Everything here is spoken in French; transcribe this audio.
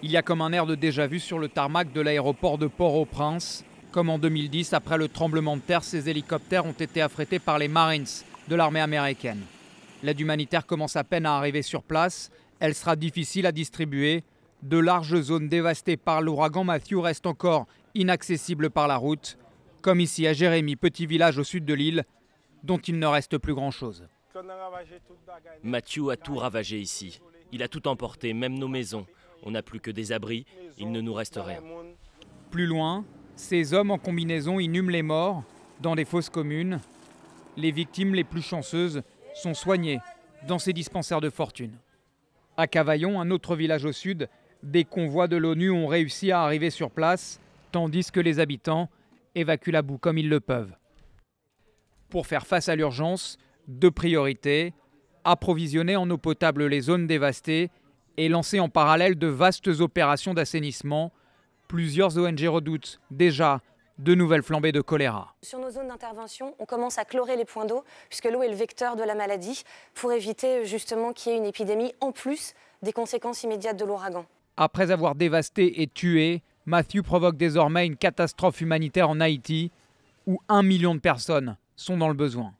Il y a comme un air de déjà-vu sur le tarmac de l'aéroport de Port-au-Prince. Comme en 2010, après le tremblement de terre, ces hélicoptères ont été affrétés par les Marines de l'armée américaine. L'aide humanitaire commence à peine à arriver sur place. Elle sera difficile à distribuer. De larges zones dévastées par l'ouragan Matthew restent encore inaccessibles par la route, comme ici à Jérémy, petit village au sud de l'île, dont il ne reste plus grand-chose. Matthew a tout ravagé ici. Il a tout emporté, même nos maisons. On n'a plus que des abris, il ne nous reste rien. Plus loin, ces hommes en combinaison inhument les morts dans des fosses communes. Les victimes les plus chanceuses sont soignées dans ces dispensaires de fortune. À Cavaillon, un autre village au sud, des convois de l'ONU ont réussi à arriver sur place, tandis que les habitants évacuent la boue comme ils le peuvent. Pour faire face à l'urgence, deux priorités, approvisionner en eau potable les zones dévastées et lancer en parallèle de vastes opérations d'assainissement. Plusieurs ONG redoutent déjà de nouvelles flambées de choléra. Sur nos zones d'intervention, on commence à chlorer les points d'eau, puisque l'eau est le vecteur de la maladie, pour éviter justement qu'il y ait une épidémie en plus des conséquences immédiates de l'ouragan. Après avoir dévasté et tué, Matthew provoque désormais une catastrophe humanitaire en Haïti, où un million de personnes sont dans le besoin.